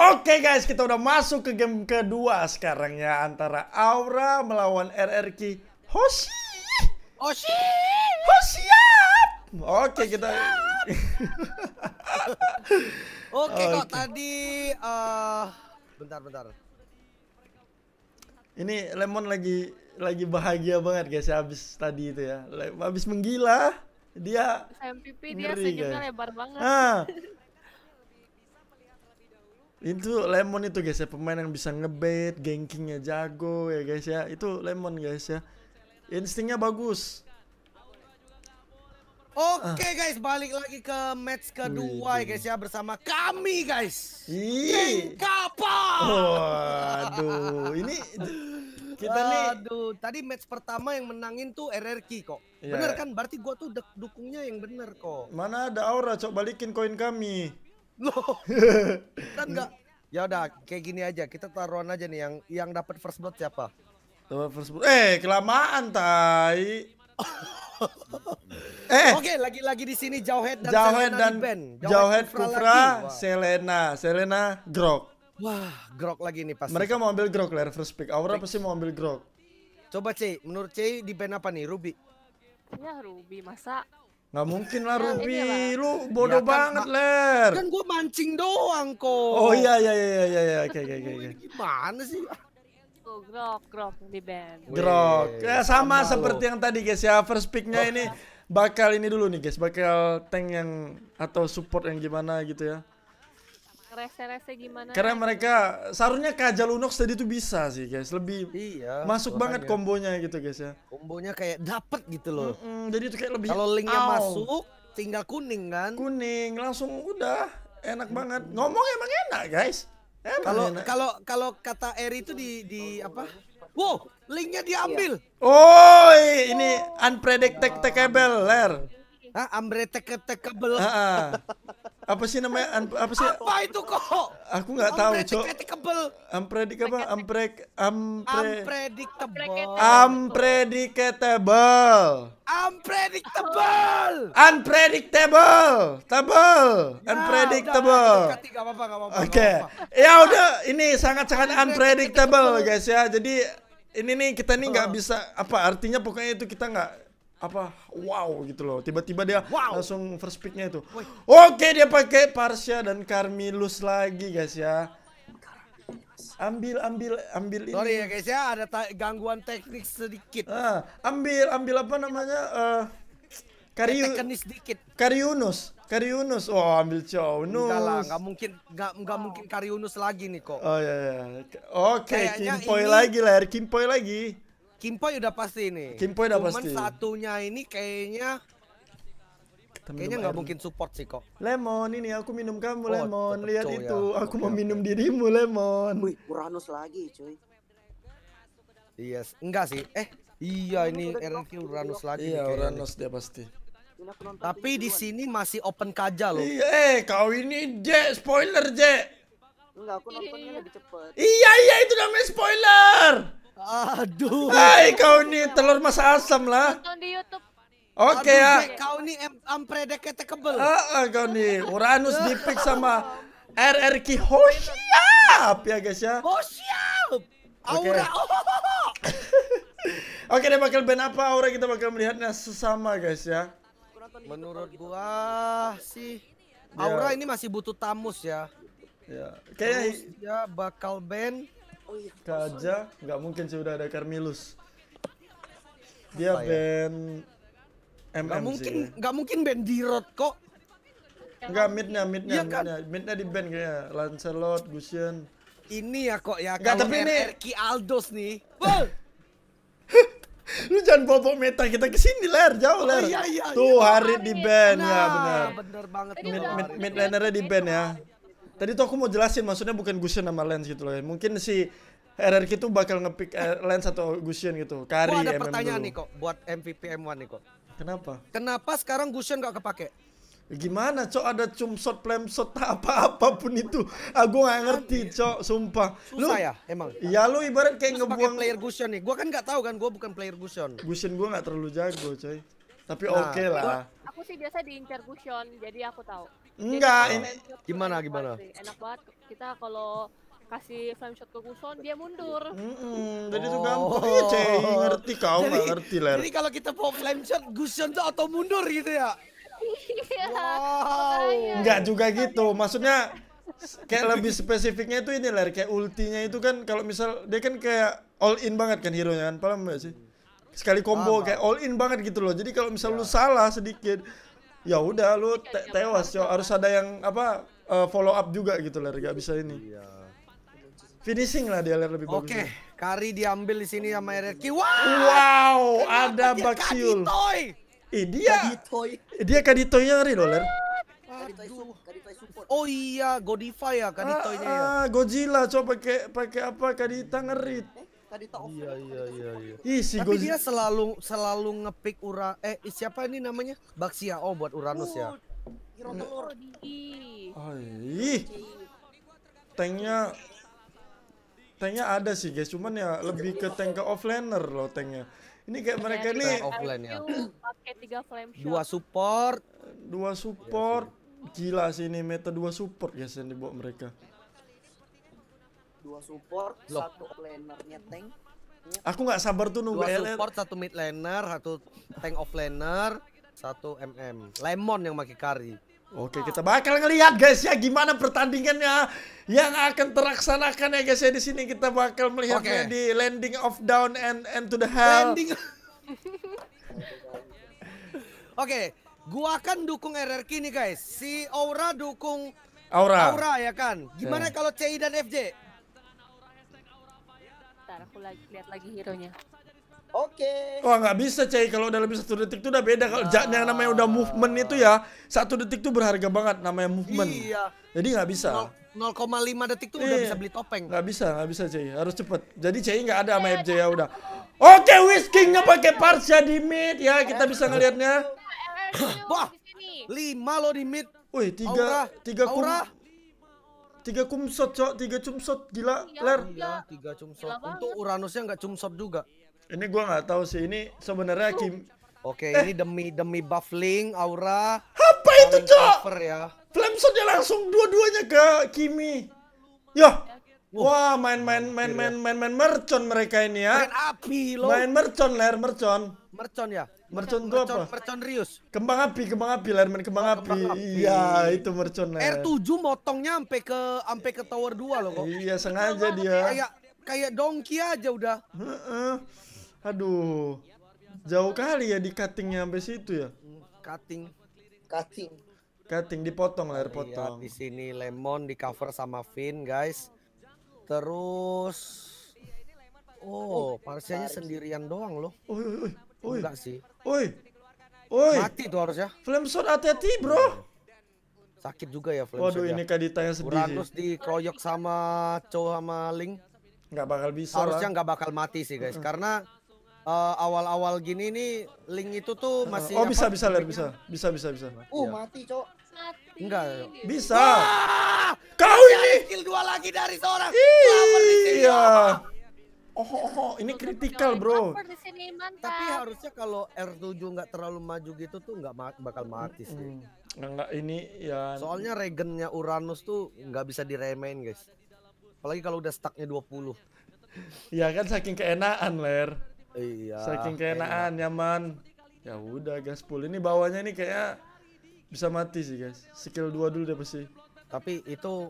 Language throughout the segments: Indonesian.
Oke okay guys, kita udah masuk ke game kedua sekarang ya antara Aura melawan RRQ Hoshi. Hoshi. Hoshi. Oke, okay, kita Oke okay, kok tadi uh, bentar bentar. Ini Lemon lagi lagi bahagia banget guys ya habis tadi itu ya. Habis menggila dia MPP dia senyumnya lebar banget. Ah Itu Lemon itu guys ya pemain yang bisa ngebet gankingnya jago ya guys ya. Itu Lemon guys ya. Instingnya bagus. Oke okay, guys, balik lagi ke match kedua ya guys ya bersama kami guys. Kapa. Waduh, ini kita nih. Aduh, tadi match pertama yang menangin tuh RRQ kok. Yeah. Bener kan? Berarti gua tuh dukungnya yang bener kok. Mana ada aura, cok balikin koin kami. Loh. kan enggak. Ya udah, kayak gini aja. Kita taruhan aja nih yang yang dapat first blood siapa? Dapat first blood. Eh, kelamaan tai. eh. Oke, lagi-lagi di sini Jauhead dan Jauhead dan band. Jauhead, Kufra, Selena, Selena Grok. Wah, Grok lagi nih pasti. Mereka mau ambil Grok lah first pick. Aura pasti mau ambil Grok. Coba cey menurut cey di band apa nih? Ruby. Ya Ruby, masa Nggak mungkin lah iya, Rupi, iya, lu bodoh ya, kan, banget ma- ler. Kan gue mancing doang kok. Oh iya iya iya iya iya, iya. oke oke oke. Gimana sih? Oh, grok, grok di band. Grok. Ya sama, sama seperti lo. yang tadi guys ya first picknya ini bakal ini dulu nih guys, bakal tank yang atau support yang gimana gitu ya rese-rese gimana karena gitu? mereka seharusnya Kajal Unox tadi tuh bisa sih guys lebih iya, masuk banget kombonya gitu guys ya kombonya kayak dapet gitu loh mm -mm, jadi itu kayak lebih kalau linknya Ow. masuk tinggal kuning kan kuning langsung udah enak -hmm. banget ngomong emang enak guys kalau kalau kalau kata Eri itu di di apa wow linknya diambil oh ini unpredictable ler Ah, unpredictable apa sih namanya un, apa sih apa itu kok aku nggak tahu cok unpredictable unpredictable unpredictable unpredictable unpredictable unpredictable unpredictable table unpredictable oke ya udah ini sangat sangat unpredictable guys ya jadi ini nih kita nih nggak uh. bisa apa artinya pokoknya itu kita nggak apa wow gitu loh tiba-tiba dia wow. langsung first picknya itu oke dia pakai Parsia dan Carmilus lagi guys ya ambil ambil ambil ini sorry ya guys ya ada gangguan teknik sedikit ah, ambil ambil apa namanya uh, Kariu teknis sedikit Kariunus Kariunus, oh ambil cowok Enggak lah, enggak mungkin nggak enggak mungkin Kariunus lagi nih kok. Oh iya iya. Oke, okay, Kimpoy lagi lah, Kimpoy lagi ya udah pasti ini. Kimpoi udah Cuman pasti. Cuman satunya ini kayaknya Kayaknya nggak mungkin support sih kok. Lemon ini aku minum kamu oh, lemon. Lihat cowo, ya. itu, ya. aku okay, mau okay. minum dirimu lemon. Wih, Uranus lagi, cuy. Iya, yes. enggak sih. Eh, iya ini RNQ Uranus lagi. Iya, Uranus dia pasti. Tapi di sini masih open kaja loh. Iya, eh kau ini J spoiler J. Enggak, aku nontonnya iya, iya, iya. lebih cepet. Iya, iya itu namanya spoiler. Aduh. Hai kau nih telur mas asam lah. di YouTube. Oke okay, ya. Kau nih unpredictable. Ah, kau nih Uranus dipik sama RRQ Hoshiap oh, ya guys ya. Hoshiap. Oh, Aura. Okay. Oh, Oke okay, deh bakal band apa Aura kita bakal melihatnya sesama guys ya. Menurut gua sih ya. Aura ini masih butuh tamus ya. Ya. Kayaknya ya bakal band Oh iya. Kaja nggak mungkin sih udah ada Carmilus. Dia ya? band ya? MM gak mungkin, nggak mungkin band Dirot kok. Enggak midnya, midnya, ya, midnya, kan? midnya di band kayaknya. Lancelot, Gusion. Ini ya kok ya. Gak tapi ini Ki Aldos nih. Lu jangan bobok meta kita ke sini ler, jauh oh, ler. Oh, iya, iya, Tuh iya, hari di band ya, nah, ya benar. Benar banget. Mid, mid, midlinernya di band ya. Tadi tuh aku mau jelasin maksudnya bukan Gusion sama Lens gitu loh. Ya. Mungkin si RRQ tuh bakal ngepick eh, Lens atau Gusion gitu. Kari Gua ada MM pertanyaan dulu. nih kok buat MVP M1 nih kok. Kenapa? Kenapa sekarang Gusion gak kepake? Gimana cok ada cum shot plem shot apa apapun itu Aku gak kan ngerti iya. cok sumpah Susah lu, ya emang Ya lu ibarat kayak ngebuang player Gusion nih Gua kan gak tahu kan gua bukan player Gusion Gusion gua gak terlalu jago coy Tapi nah, oke okay lah Aku sih biasa diincar Gusion jadi aku tahu Enggak, ini gimana gimana? Enak banget kita kalau kasih flame shot ke Guson dia mundur. Mm jadi oh. tuh gampang ya Cey, ngerti kau enggak ngerti ler. Jadi kalau kita mau flame shot Guson tuh auto mundur gitu ya? Iya. wow. Enggak juga gitu, maksudnya kayak lebih spesifiknya itu ini ler, kayak ultinya itu kan kalau misal dia kan kayak all in banget kan hero nya kan, paham gak sih? Sekali combo kayak all in banget gitu loh. Jadi kalau misal lu iya. salah sedikit, ya udah lu iya, te tewas cowok harus ada yang apa uh, follow up juga gitu lah gak bisa ini iya. finishing lah dia lebih bagus oke okay. Kari diambil di sini sama RRQ wow, wow ada Baksiul eh dia Kaditoy. dia Kaditoynya ngeri loh Aduh. Oh iya, Godify ya Kaditoynya ah, ya. Ah, Godzilla coba pakai pakai apa Kadita ngerit tadi tau Iya iya iya iya. si Tapi dia selalu selalu ngepick ura eh siapa ini namanya? Baxia oh buat Uranus ya. Oh, iya. ih. Tanknya tanknya ada sih guys, cuman ya lebih ke tank ke offlaner loh tanknya. Ini kayak iya, mereka ini offline ya. Dua support, dua support. Gila sih ini meta dua support guys yang dibawa mereka dua support, Loh. satu offlanernya tank. Aku nggak sabar tuh nunggu dua support, satu mid laner, satu tank off laner, satu MM. Lemon yang pakai kari. Oke, kita bakal ngelihat guys ya gimana pertandingannya yang akan terlaksanakan ya guys ya di sini kita bakal melihatnya okay. di landing of down and and to the hell. Oke, okay, gua akan dukung RRQ nih guys. Si Aura dukung Aura. Aura ya kan. Gimana yeah. kalau CI dan FJ? Bentar, aku lagi lihat lagi hero-nya. Oke. Okay. Wah nggak bisa cai kalau udah lebih satu detik tuh udah beda kalau oh. yang namanya udah movement itu ya satu detik tuh berharga banget namanya movement. Iya. Jadi nggak bisa. 0,5 detik tuh iya. udah bisa beli topeng. Nggak bisa nggak bisa cai harus cepet. Jadi cai nggak ada sama FJ ya udah. Oke okay, Whiskingnya pakai Parsha di mid ya kita bisa ngelihatnya. Wah lima lo di mid. Wih tiga tiga kurang tiga kumsot cok tiga cumsot gila iya, ler iya, iya tiga cumsot gila untuk Uranusnya nggak cumsot juga ini gua nggak tahu sih ini sebenarnya Kim oke eh. ini demi demi buffling aura apa itu cok cover ya flameshotnya langsung dua-duanya ke Kimi ya Wah, main-main ya. main-main main-main mercon mereka ini ya. Main api loh. Main mercon ler mercon. Mercon ya. Mercon, itu apa? Mercon Rius. Kembang api, kembang api ler main kembang, oh, api. kembang api. Iya, itu mercon ler. R7 motongnya sampai ke sampai ke tower 2 loh kok. Iya, sengaja dia. Kayak kayak dongki aja udah. Heeh. Aduh. Jauh kali ya di cuttingnya sampai situ ya. Cutting. Cutting. Cutting dipotong ler iya, potong. Iya, di sini lemon di cover sama fin guys Terus Oh, Parsianya sendirian doang loh. Oi, oi, oi. Enggak sih. Oi. Oi. Mati tuh harusnya. Flame shot hati-hati, Bro. Sakit juga ya flame Waduh, shot. Waduh, ya. ini kaditanya sedih. Uranus dikeroyok sama Cho sama Ling. Enggak bakal bisa. Harusnya enggak bakal mati sih, guys. Karena eh, awal-awal gini nih Ling itu tuh masih Oh, bisa bisa lihat bisa. Bisa bisa bisa. Oh mati, Cok. Mati. Enggak. Bisa. Wah! Kau ini. kill dua lagi dari seorang. Iya. Oh, oh, oh, ini kritikal bro. Tapi harusnya kalau R7 nggak terlalu maju gitu tuh nggak bakal mati sih. Hmm. Enggak ini ya. Soalnya regennya Uranus tuh nggak bisa diremain guys. Apalagi kalau udah stucknya 20. ya kan saking keenaan ler. Iya. Saking keenaan nyaman. Ya udah gaspul ini bawahnya ini kayak bisa mati sih guys skill dua dulu deh pasti tapi itu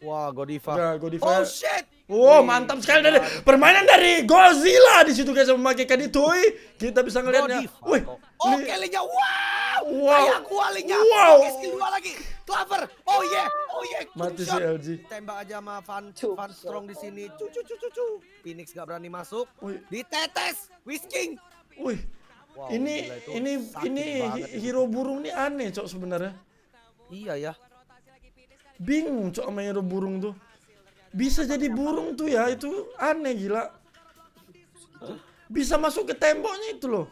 wah Godiva Enggak, Godiva oh shit Wow, mantap sekali dari permainan dari Godzilla di situ guys memakai memakai toy Kita bisa ngelihatnya. Wih, oke oh kelinya Wow! Wow. Kayak gua linya. Wow. Oke, skill dua lagi. clever Oh yeah. Oh yeah. Mati sih LG. Tembak aja sama Van Van Strong di sini. Cu cu cu cu. Phoenix gak berani masuk. Wih. tetes Whisking. Wih, ini ini ini hero burung ini aneh cok sebenarnya. Iya ya. Bingung cok sama hero burung tuh. Bisa jadi burung tuh ya itu aneh gila. Bisa masuk ke temboknya itu loh.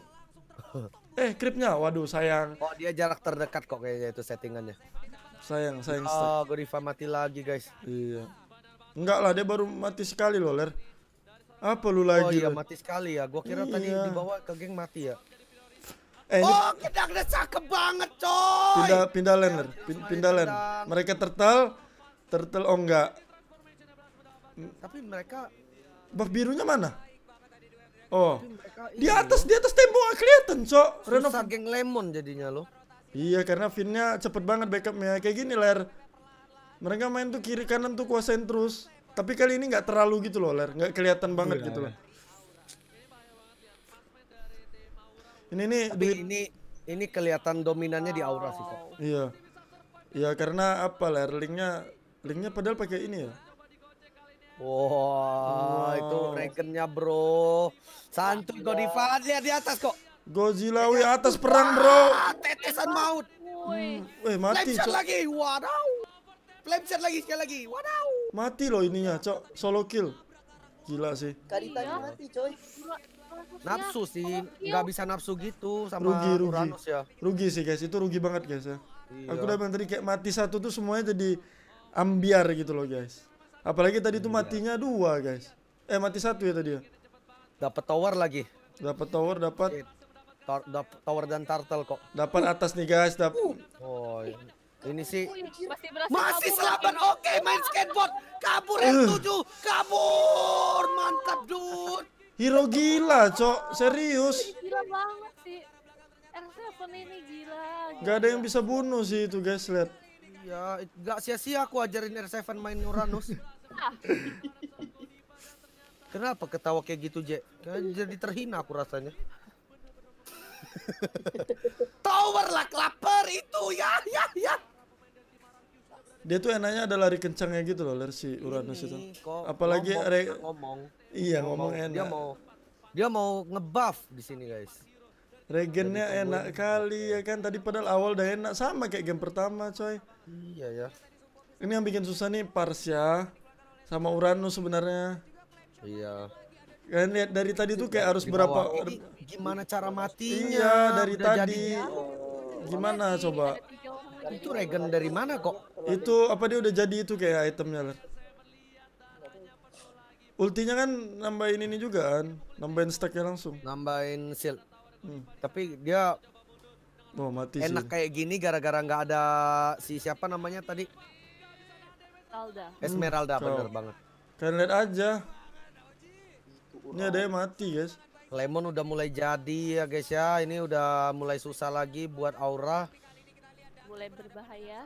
Eh kripnya, waduh sayang. Oh dia jarak terdekat kok kayaknya itu settingannya. Sayang, sayang. Oh Gorifa mati lagi guys. Iya. Enggak lah dia baru mati sekali loh ler. Apa lu oh, lagi? Oh iya mati sekali ya. Gua kira iya. tadi di bawah ke geng mati ya. Eh, oh, udah cakep banget, coy. Pindah pindah lane, Pindah, pindah lane. Mereka turtle, turtle oh enggak. Tapi mereka buff birunya mana? Oh. Di atas, di atas tembok ah, kelihatan, Cok. Renov geng lemon jadinya lo. Iya, karena Finnya cepet banget backupnya. Kayak gini, Ler. Mereka main tuh kiri kanan tuh kuasain terus. Tapi kali ini nggak terlalu gitu loh, Ler. Nggak kelihatan banget iya, gitu loh. Iya. Ini nih Tapi duit ini ini kelihatan dominannya di aura sih kok. Iya. iya karena apa lah linknya linknya padahal pakai ini ya. Wah, wow, wow. itu rekenya bro. Santuy kok di lihat di atas kok. Godzilla wih atas perang bro. Ah, tetesan maut. Hmm. Eh mati. Flame lagi. Waduh. Flame lagi sekali lagi. Waduh. Mati loh ininya, Cok. Solo kill. Gila sih. Karita iya. mati, coy. Nafsu iya. sih, iya. nggak bisa nafsu gitu sama rugi, rugi. Uranus ya. Rugi sih guys, itu rugi banget guys ya. Iya. Aku udah bilang tadi kayak mati satu tuh semuanya jadi ambiar gitu loh guys. Apalagi tadi iya. tuh matinya dua guys. Eh mati satu ya tadi ya. Dapat tower lagi. Dapat tower, dapat. Eh, tower dan turtle kok. Dapat atas nih guys, dapat. Oh. Iya. Ini sih masih, selapan Oke, main skateboard. Kabur yang tuju eh. tujuh. Kabur. Mantap, dude. Hero gila, Cok. Serius. Gila banget sih. R7 ini gila, gitu. nggak Gak ada yang bisa bunuh sih itu, guys. Lihat. Ya, gak sia-sia aku ajarin R7 main Uranus. Kenapa ketawa kayak gitu, Jek? Kan jadi terhina aku rasanya. Tower lah, lapar itu ya, ya, ya dia tuh enaknya ada lari kencangnya gitu loh lari si Uranus itu apalagi ngomong, re... ngomong iya ngomong, ngomong enak dia mau dia mau ngebuff di sini guys regennya enak kali gitu. ya kan tadi padahal awal udah enak sama kayak game pertama coy iya ya ini yang bikin susah nih Parsia sama Uranus sebenarnya iya kan lihat dari tadi tuh kayak harus berapa gimana cara matinya iya dari tadi jadinya. gimana coba itu regen dari mana kok? Itu apa dia udah jadi itu kayak itemnya lah. Ultinya kan nambahin ini juga kan, nambahin stacknya langsung. Nambahin shield. Hmm. Tapi dia Oh, mati enak sih. kayak gini gara-gara nggak -gara ada si siapa namanya tadi? Esmeralda. Esmeralda hmm, bener banget. Kalian lihat aja. Ini ada yang mati, guys. Lemon udah mulai jadi ya, guys ya. Ini udah mulai susah lagi buat aura mulai berbahaya.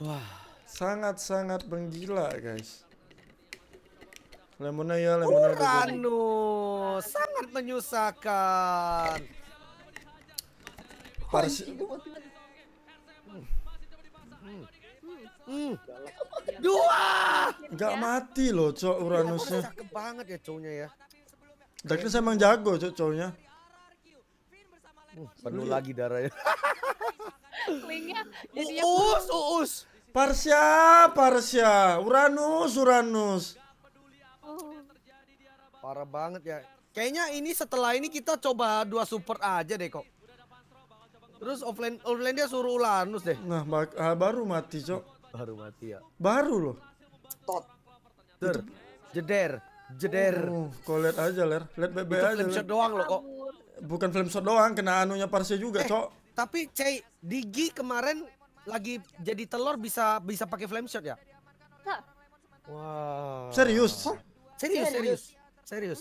Wah, sangat-sangat menggila, guys. Lemona ya, Lemona. Uranus, sangat menyusahkan. Parsi. Hmm. hmm. Hmm. Dua. Gak mati loh, cok Uranusnya. Cakep iya, banget ya cowoknya ya. Darkness emang jago cok cowoknya. Hmm, penuh lagi darahnya. Linknya jadinya Uus, Uus. Parsia Parsia Uranus, Uranus. Oh. Parah banget ya. Kayaknya ini setelah ini kita coba dua super aja deh kok. Terus offline offline dia suruh Uranus deh. Nah, ah, baru mati, Cok. Baru mati ya. Baru loh. Tot. Jeder. Jeder. Jeder. Oh, kok lihat aja, Ler. Lihat bebe aja. Itu doang loh kok. Bukan film shot doang, kena anunya Parsia juga, eh. Cok. Tapi Cey, Digi kemarin lagi jadi telur bisa bisa pakai flame shot ya? Nah. Wow. Serius? Huh? Serius, serius. Serius.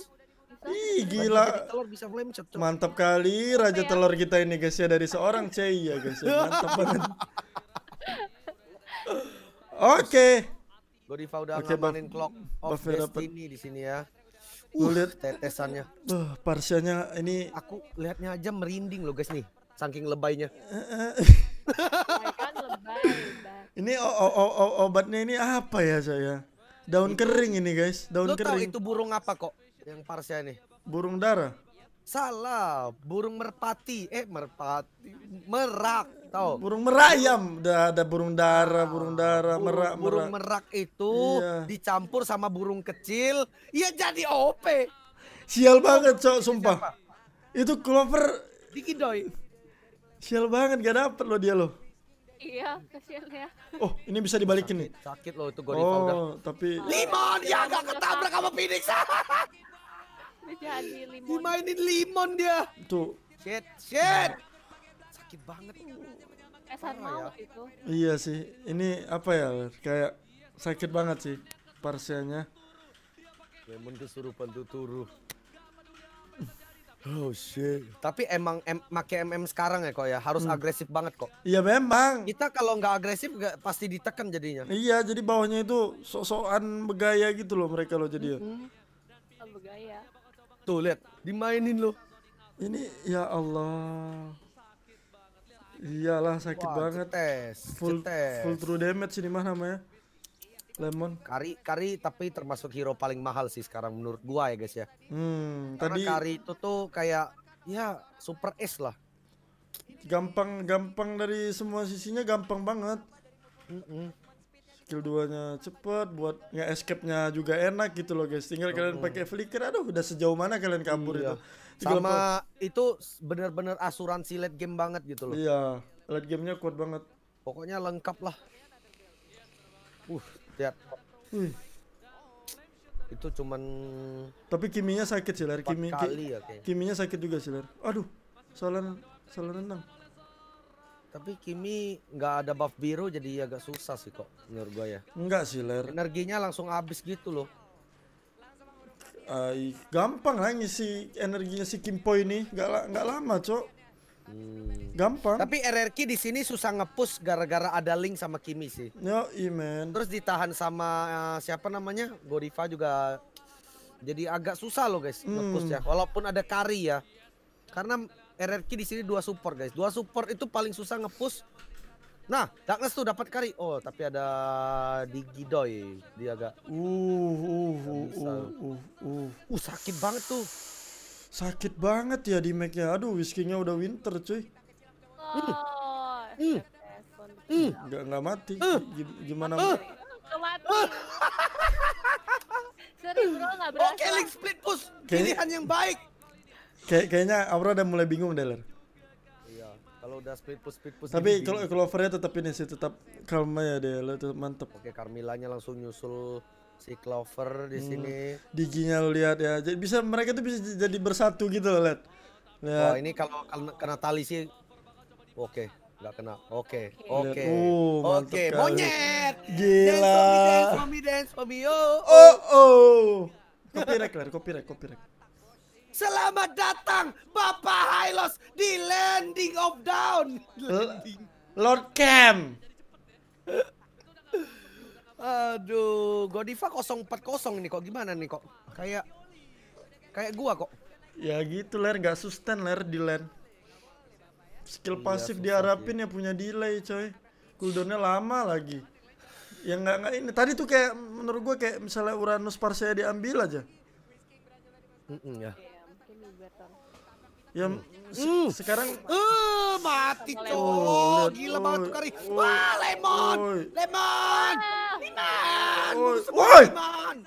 Ih gila. Telur bisa flame shot. Mantap kali raja telur kita ini guys ya dari seorang Cey ya guys. Ya. Mantap banget. Oke. Okay. Godiva udah okay, ngamanin clock of destiny di sini ya. Uh, lihat tetesannya. Uh, parsialnya ini aku lihatnya aja merinding loh guys nih saking lebaynya. Ini o -o -o obatnya ini apa ya saya? Daun kering ini guys, daun Lo kering. Tahu itu burung apa kok yang Parsia ini? Burung dara. Salah, burung merpati. Eh, merpati. Merak, tahu. Burung merayam. Udah ada burung dara, burung dara, burung, merak, merak. Burung merak itu iya. dicampur sama burung kecil, ya jadi OP. Sial banget, cok, sumpah. Itu Clover dikidoi Sial banget gak dapet lo dia lo. Iya, kasihan ya. Oh, ini bisa dibalikin nih. Sakit lo itu Gorifa oh, tapi Limon ya agak ketabrak sama Phoenix. Jadi limon. Dimainin limon dia. Tuh. Shit, shit. Sakit banget. Kesan eh, mau ya. itu. Iya sih. Ini apa ya? Kayak sakit banget sih parsianya. Lemon kesurupan tuh turu. Oh shit. Tapi emang em, make MM sekarang ya kok ya harus hmm. agresif banget kok. Iya memang. Kita kalau nggak agresif gak, pasti ditekan jadinya. Iya, jadi bawahnya itu sok-sokan begaya gitu loh mereka loh jadi. Mm -hmm. hmm. Begaya. Tuh lihat, dimainin loh. Ini ya Allah. Iyalah sakit Wah, banget. Cetes, full cetes. full true damage ini mah namanya. Lemon. Kari Kari tapi termasuk hero paling mahal sih sekarang menurut gua ya guys ya. Hmm, Karena tadi Kari itu tuh kayak ya super es lah. Gampang gampang dari semua sisinya gampang banget. Mm -mm. Skill duanya cepet buat nggak escape-nya juga enak gitu loh guys. Tinggal mm -hmm. kalian pakai flicker aduh udah sejauh mana kalian kabur iya. itu. Sama itu benar-benar asuransi late game banget gitu loh. Iya, late gamenya kuat banget. Pokoknya lengkap lah. Uh, Siap. Wih. Hmm. Itu cuman Tapi kiminya sakit sih, Ler. Kimi ya, kiminya sakit juga sih, Ler. Aduh, salah salah nendang. Tapi Kimi nggak ada buff biru jadi agak susah sih kok menurut gue ya. Enggak sih, Ler. Energinya langsung habis gitu loh. Uh, gampang lah ngisi energinya si Kimpo ini, nggak nggak lama, Cok. Gampang. Tapi RRQ di sini susah ngepush gara-gara ada link sama Kimi sih. No, iman. Iya, Terus ditahan sama uh, siapa namanya? Godiva juga. Jadi agak susah loh guys hmm. ngepush ya. Walaupun ada Kari ya. Karena RRQ di sini dua support guys. Dua support itu paling susah ngepush. Nah, Darkness tuh dapat Kari. Oh, tapi ada di Dia agak uh uh uh, uh uh uh uh uh sakit banget tuh. Sakit banget ya di Mac nya, Aduh, nya udah winter, cuy. Oh. Hmm. Hmm. Nggak, nggak mati. Hmm. Gimana? Nggak Oke, link split push. Pilihan yang baik. Kayak kayaknya Aura udah mulai bingung deh, Ler. Iya, kalau udah split push split push. Tapi kalau kalau tetap ini sih tetap kalma ya Ler, tetap mantep. Oke, Carmilanya langsung nyusul si Clover di hmm. sini. Diginya lu lihat ya. Jadi bisa mereka tuh bisa jadi bersatu gitu loh, lihat. Wah, oh, ini kalau kena tali sih oke, okay. nggak kena. Oke. Oke. Uh, oke, monyet. Gila. Zombie dance, dance for zombie yo. Oh, oh. Copyright, Ler, copyright, copyright. Selamat datang Bapak Hylos di Landing of Down. Landing. Lord Cam. Aduh, Godiva 040 ini kok gimana nih kok? Kayak kayak gua kok. Ya gitu ler, nggak sustain ler di lane. Skill iya, pasif diharapin ya punya delay coy. Cooldownnya lama lagi. Ya nggak nggak ini tadi tuh kayak menurut gua kayak misalnya Uranus Parsea diambil aja. Mm -mm, ya. Iya, Ya, uh, sekarang uh, mati tuh Oh, Gila banget tuh kari. Wah, lemon. Lemon. Lemon. Woi.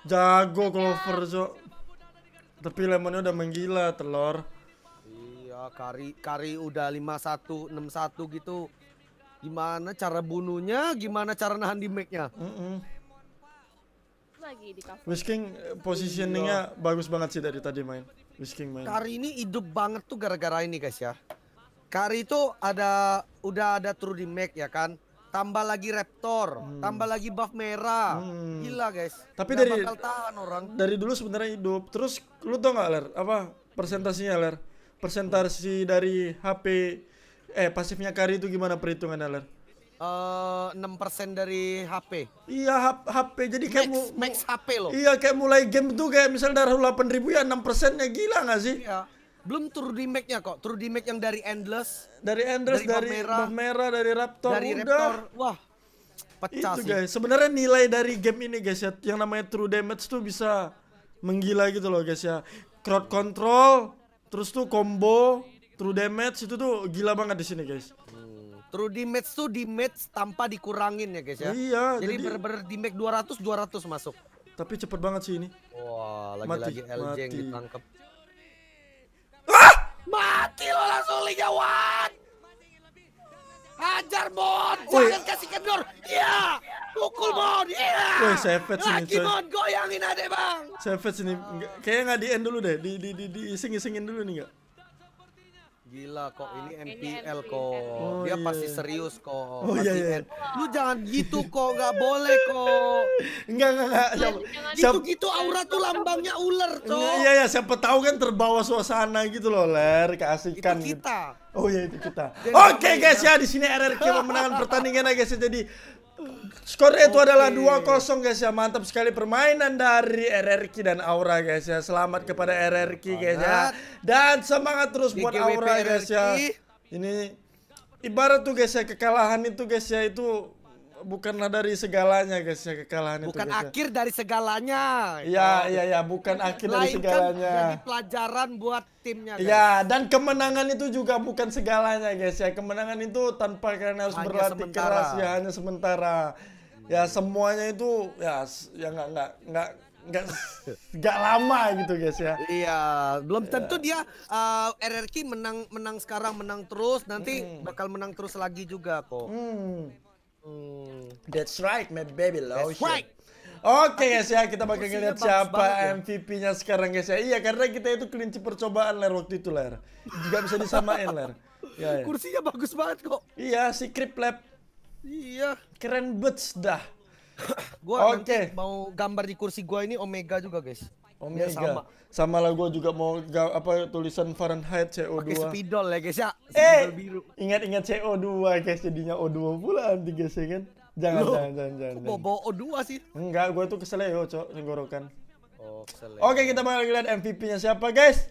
Jago iya. Clover, Cok. Tapi lemonnya udah menggila, telur. Iya, kari kari udah 51, 61 gitu. Gimana cara bunuhnya? Gimana cara nahan di make-nya? Mm -mm. Lagi di Whisking eh, positioningnya iya. bagus banget sih dari tadi main. Miskin Kari ini hidup banget tuh gara-gara ini guys ya. Kari itu ada udah ada true di Mac ya kan. Tambah lagi Raptor, hmm. tambah lagi buff merah. Hmm. Gila guys. Tapi Nggak dari bakal tahan orang. Dari dulu sebenarnya hidup. Terus lu tau gak Ler? Apa persentasinya Ler? Persentasi dari HP eh pasifnya Kari itu gimana perhitungannya Ler? Eh, enam persen dari HP. Iya HP HP. jadi kayak max, max HP loh. Iya kayak mulai game tuh kayak misalnya dari delapan ribu ya enam persennya gila nggak sih? Iya. Belum tur damage nya kok, tur damage yang dari Endless. Dari Endless, dari, dari Merah, Merah, dari Raptor, dari udah. Wah, pecah itu sih. guys, sebenarnya nilai dari game ini guys ya, yang namanya True Damage tuh bisa menggila gitu loh guys ya. Crowd control, terus tuh combo, True Damage itu tuh gila banget di sini guys. Rudy match tuh di match tanpa dikurangin ya guys ya. Iya. Jadi, jadi... bener di match 200 200 masuk. Tapi cepet banget sih ini. Wah, lagi-lagi LJ yang ditangkap. Ah! Mati lo langsung Ligawan. Hajar Bon, jangan kasih kendor. Iya. Pukul Bon. Ah. Iya. Woi, Sevet sini. Lagi Bon goyangin adek Bang. sih sini. Kayaknya nggak di end dulu deh. Di di di, di ising-isingin dulu nih enggak? gila kok ah, ini MPL kok. Oh, Dia iya. pasti iya. serius kok. Oh pasti iya, iya. Lu jangan gitu kok, nggak boleh kok. nggak nggak enggak. Siapa, siapa, gitu aura tuh lambangnya ular tuh. Iya iya, siapa tahu kan terbawa suasana gitu loh, Ler, keasikan. Itu kita. Gitu. Oh iya itu kita. Oke okay, guys ya? ya, di sini RRQ memenangkan pertandingan ya guys. Jadi Skornya itu okay. adalah 2-0 guys ya. Mantap sekali permainan dari RRQ dan Aura guys ya. Selamat kepada RRQ guys ya. Dan semangat terus buat Aura RRQ. guys ya. Ini ibarat tuh guys ya kekalahan itu guys ya itu bukanlah dari segalanya guys ya kekalahan bukan itu. Bukan ya. akhir dari segalanya. Iya iya iya bukan akhir dari segalanya. Jadi pelajaran buat timnya. Iya dan kemenangan itu juga bukan segalanya guys ya kemenangan itu tanpa kalian harus hanya berlatih keras ya hanya sementara. Ya semuanya itu ya ya nggak nggak nggak nggak nggak lama gitu guys ya iya belum tentu dia uh, eh, RRQ menang menang sekarang menang terus nanti bakal menang terus lagi juga kok mm. Hmm, that's right, my baby lotion. That's right. Oke okay, guys ya, kita bakal ngeliat siapa ya. MVP-nya sekarang guys ya. Iya, karena kita itu kelinci percobaan ler waktu itu ler. Juga bisa disamain ler. Ya, ya. Kursinya bagus banget kok. Iya, si Crip Lab. Iya. Keren bet dah. gua okay. nanti mau gambar di kursi gua ini Omega juga guys. Omega. Oh ya, sama. Sama lah gue juga mau apa tulisan Fahrenheit CO2. Oke spidol ya guys ya. eh, biru. Ingat-ingat CO2 guys jadinya O2 pula nanti guys ya kan. Jangan, Loh, jangan, jangan, jangan. bobo O2 sih? Enggak, gue tuh kesel ya, yo, cok, tenggorokan. Oh, ya. Oke, kita mau lihat MVP-nya siapa, guys.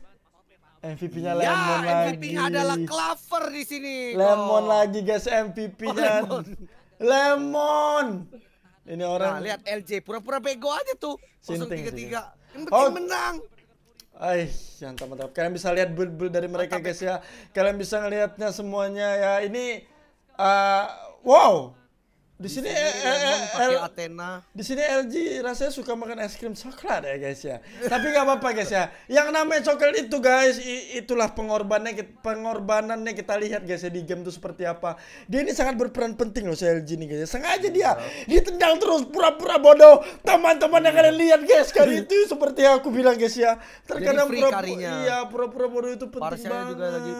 MVP-nya ya, Lemon MVP lagi. MVP adalah Clover di sini. Lemon oh. lagi guys MVP-nya. Oh, lemon. lemon. Ini orang. Nah, lihat LJ pura-pura bego aja tuh. Sinting 033. Yang penting oh. menang. Ay, teman-teman Kalian bisa lihat build-build dari mereka guys ya. ya. Kalian bisa ngelihatnya semuanya ya. Ini uh, wow. Di sini eh, eh, eh, Athena. Di sini LG rasanya suka makan es krim coklat ya guys ya. Tapi nggak apa-apa guys ya. Yang namanya coklat itu guys, itulah pengorbanannya pengorbanannya kita lihat guys ya di game itu seperti apa. Dia ini sangat berperan penting loh si LG ini guys. Ya. Sengaja dia iya. ditendang terus pura-pura bodoh. Teman-teman yang iya. kalian lihat guys kali itu seperti aku bilang guys ya. Terkadang pura-pura iya pura-pura bodoh itu penting banget. juga lagi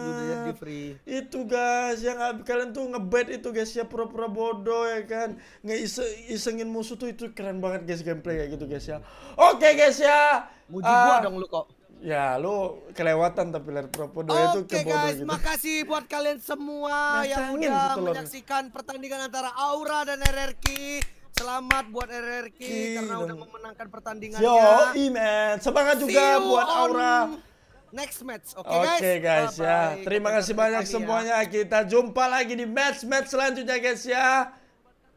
di Itu guys yang kalian tuh ngebet itu guys ya pura-pura bodoh ya kan ngeisengin musuh tuh itu keren banget guys gameplay kayak gitu guys ya oke okay, guys ya muji uh, gua ah. dong lu kok Ya, lu kelewatan tapi ler propodo okay, itu oke guys, gitu. makasih buat kalian semua yang udah gitu menyaksikan pertandingan antara Aura dan RRQ. Selamat buat RRQ karena udah memenangkan pertandingannya. Yo, iman. Semangat juga buat Aura. Next match, oke okay, okay, guys. Oke guys bye -bye. ya. Terima kasih banyak ya. semuanya. Ya. Kita jumpa lagi di match-match selanjutnya guys ya.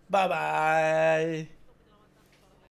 Bye bye.